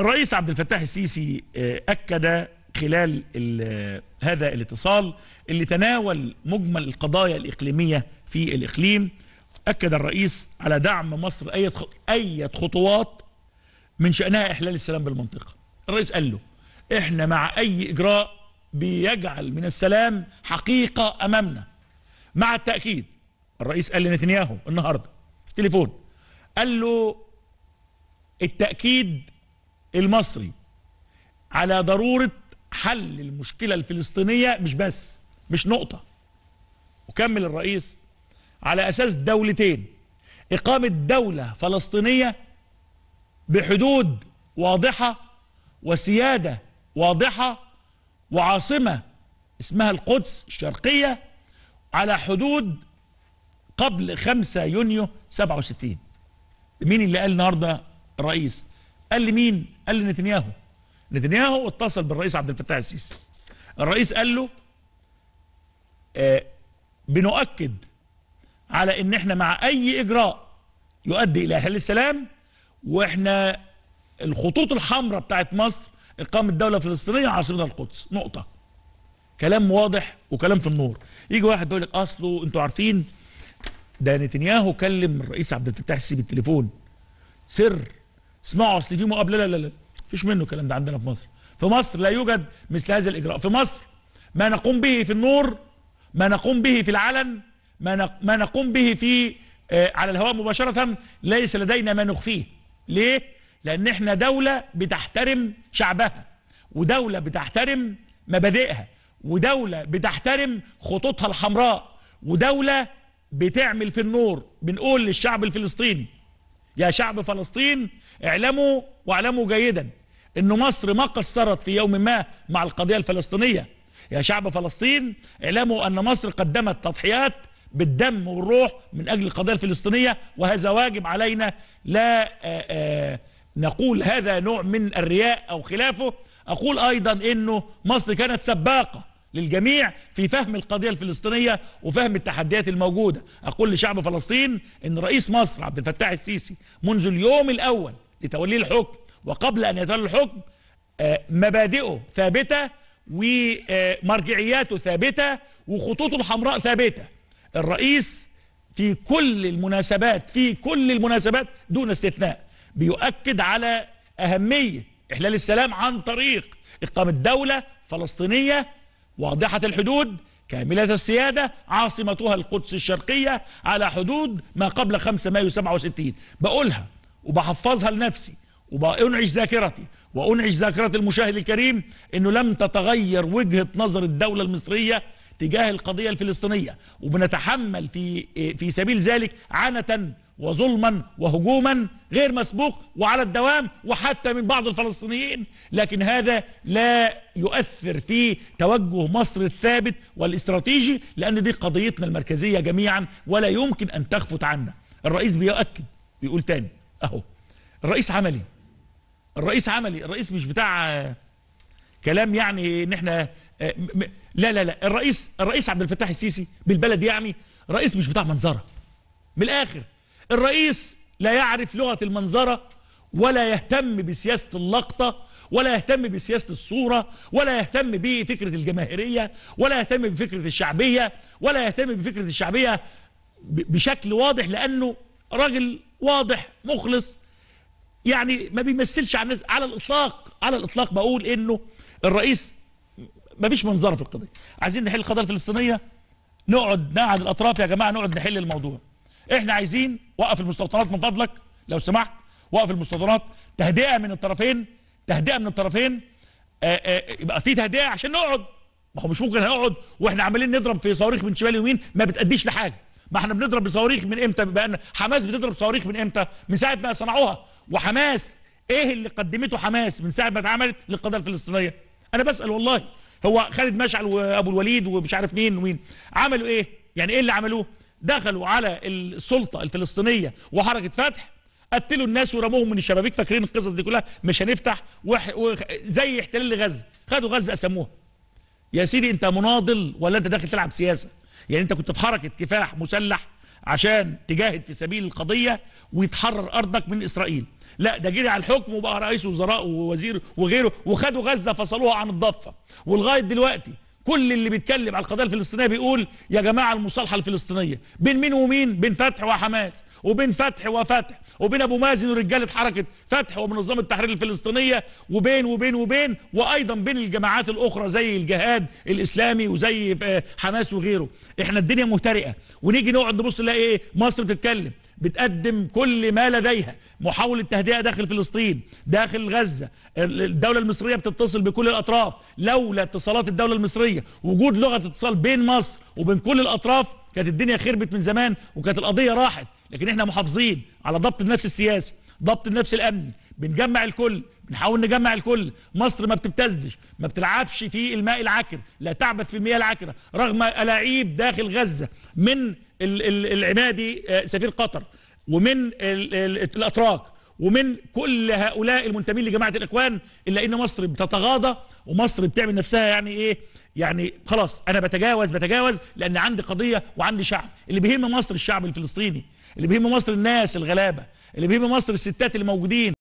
الرئيس عبد الفتاح السيسي آه، أكد خلال آه، هذا الاتصال اللي تناول مجمل القضايا الإقليمية في الإقليم أكد الرئيس على دعم مصر أي أي خطوات من شأنها إحلال السلام بالمنطقة الرئيس قال له إحنا مع أي إجراء بيجعل من السلام حقيقة أمامنا مع التأكيد الرئيس قال لنتنياهو النهاردة في التليفون قال له التأكيد المصري على ضروره حل المشكله الفلسطينيه مش بس مش نقطه وكمل الرئيس على اساس دولتين اقامه دوله فلسطينيه بحدود واضحه وسياده واضحه وعاصمه اسمها القدس الشرقيه على حدود قبل 5 يونيو 67 مين اللي قال النهارده الرئيس قال لي مين قال لي نتنياهو نتنياهو اتصل بالرئيس عبد الفتاح السيسي الرئيس قال له آه بنؤكد على ان احنا مع اي اجراء يؤدي الى حل السلام واحنا الخطوط الحمراء بتاعت مصر اقامه دوله فلسطينيه عاصمتها القدس نقطه كلام واضح وكلام في النور يجي واحد يقول لك اصله انتوا عارفين ده نتنياهو كلم الرئيس عبد الفتاح السيسي بالتليفون سر اسمعوا اصل في مقابله لا لا لا فيش منه الكلام ده عندنا في مصر في مصر لا يوجد مثل هذا الاجراء في مصر ما نقوم به في النور ما نقوم به في العلن ما ما نقوم به في آه، على الهواء مباشره ليس لدينا ما نخفيه ليه لان احنا دوله بتحترم شعبها ودوله بتحترم مبادئها ودوله بتحترم خطوطها الحمراء ودوله بتعمل في النور بنقول للشعب الفلسطيني يا شعب فلسطين اعلموا واعلموا جيدا ان مصر ما قصرت في يوم ما مع القضية الفلسطينية يا شعب فلسطين اعلموا ان مصر قدمت تضحيات بالدم والروح من اجل القضية الفلسطينية وهذا واجب علينا لا آآ آه، آآ آه، نقول هذا نوع من الرياء او خلافه اقول ايضا انه مصر كانت سباقة للجميع في فهم القضية الفلسطينية وفهم التحديات الموجودة أقول لشعب فلسطين أن رئيس مصر عبد الفتاح السيسي منذ اليوم الأول لتوليه الحكم وقبل أن يتولى الحكم آه، مبادئه ثابتة ومرجعياته ثابتة وخطوطه الحمراء ثابتة الرئيس في كل المناسبات في كل المناسبات دون استثناء بيؤكد على أهمية إحلال السلام عن طريق إقامة دولة فلسطينية واضحة الحدود كاملة السيادة عاصمتها القدس الشرقية على حدود ما قبل 5 مايو 67 بقولها وبحفظها لنفسي وبأنعش ذاكرتي وأنعش ذاكرة المشاهد الكريم أنه لم تتغير وجهة نظر الدولة المصرية تجاه القضية الفلسطينية وبنتحمل في في سبيل ذلك عنة وظلما وهجوما غير مسبوق وعلى الدوام وحتى من بعض الفلسطينيين لكن هذا لا يؤثر في توجه مصر الثابت والاستراتيجي لأن دي قضيتنا المركزية جميعا ولا يمكن أن تخفت عنا الرئيس بيؤكد بيقول تاني أهو الرئيس عملي الرئيس عملي الرئيس مش بتاع كلام يعني ان احنا آه، لا لا لا الرئيس الرئيس عبد الفتاح السيسي بالبلد يعني رئيس مش بتاع منظره من الاخر الرئيس لا يعرف لغه المنظره ولا يهتم بسياسه اللقطه ولا يهتم بسياسه الصوره ولا يهتم بفكره الجماهيريه ولا يهتم بفكره الشعبيه ولا يهتم بفكره الشعبيه بشكل واضح لانه راجل واضح مخلص يعني ما بيمثلش على الناس على الاطلاق على الاطلاق بقول انه الرئيس ما فيش منظره في القضيه عايزين نحل القضيه الفلسطينيه نقعد نقعد الاطراف يا جماعه نقعد نحل الموضوع احنا عايزين وقف المستوطنات من فضلك لو سمحت وقف المستوطنات تهدئه من الطرفين تهدئه من الطرفين آه، آه، يبقى في تهدئه عشان نقعد ما هو مش ممكن هنقعد واحنا عمالين نضرب في صواريخ من شمال ويمين ما بتاديش لحاجه ما احنا بنضرب بصواريخ من امتى بقى حماس بتضرب صواريخ من امتى من ساعه ما صنعوها وحماس ايه اللي قدمته حماس من ساعه ما اتعملت للقضيه الفلسطينيه انا بسال والله هو خالد مشعل وابو الوليد ومش عارف مين ومين عملوا ايه يعني ايه اللي عملوه دخلوا على السلطه الفلسطينيه وحركه فتح قتلوا الناس ورموهم من الشبابيك فاكرين القصص دي كلها مش هنفتح وح... وخ... زي احتلال غزه خدوا غزه اسموها يا سيدي انت مناضل ولا انت داخل تلعب سياسه يعني انت كنت في حركه كفاح مسلح عشان تجاهد في سبيل القضية ويتحرر أرضك من إسرائيل لا ده جري على الحكم وبقى رئيس وزراء ووزير وغيره وخدوا غزة فصلوها عن الضفة ولغاية دلوقتي كل اللي بيتكلم على القضيه الفلسطينيه بيقول يا جماعه المصالحه الفلسطينيه بين مين ومين بين فتح وحماس وبين فتح وفتح وبين ابو مازن ورجاله حركه فتح ومنظمه التحرير الفلسطينيه وبين وبين وبين وايضا بين الجماعات الاخرى زي الجهاد الاسلامي وزي آه، حماس وغيره احنا الدنيا مهترئه ونيجي نقعد نبص نلاقي ايه مصر بتتكلم بتقدم كل ما لديها محاولة تهدئة داخل فلسطين داخل غزة الدولة المصرية بتتصل بكل الأطراف لولا اتصالات الدولة المصرية وجود لغة اتصال بين مصر وبين كل الأطراف كانت الدنيا خربت من زمان وكانت القضية راحت لكن احنا محافظين على ضبط النفس السياسي ضبط النفس الامني بنجمع الكل بنحاول نجمع الكل مصر ما بتبتزش ما بتلعبش في الماء العكر لا تعبث في المياه العكره رغم الاعيب داخل غزه من العمادي آه، سفير قطر ومن الاتراك ومن كل هؤلاء المنتمين لجماعه الاخوان الا ان مصر بتتغاضى ومصر بتعمل نفسها يعني ايه يعني خلاص انا بتجاوز بتجاوز لان عندي قضيه وعندي شعب اللي بيهم مصر الشعب الفلسطيني اللي بيهم مصر الناس الغلابه اللي بيهم مصر الستات اللي موجودين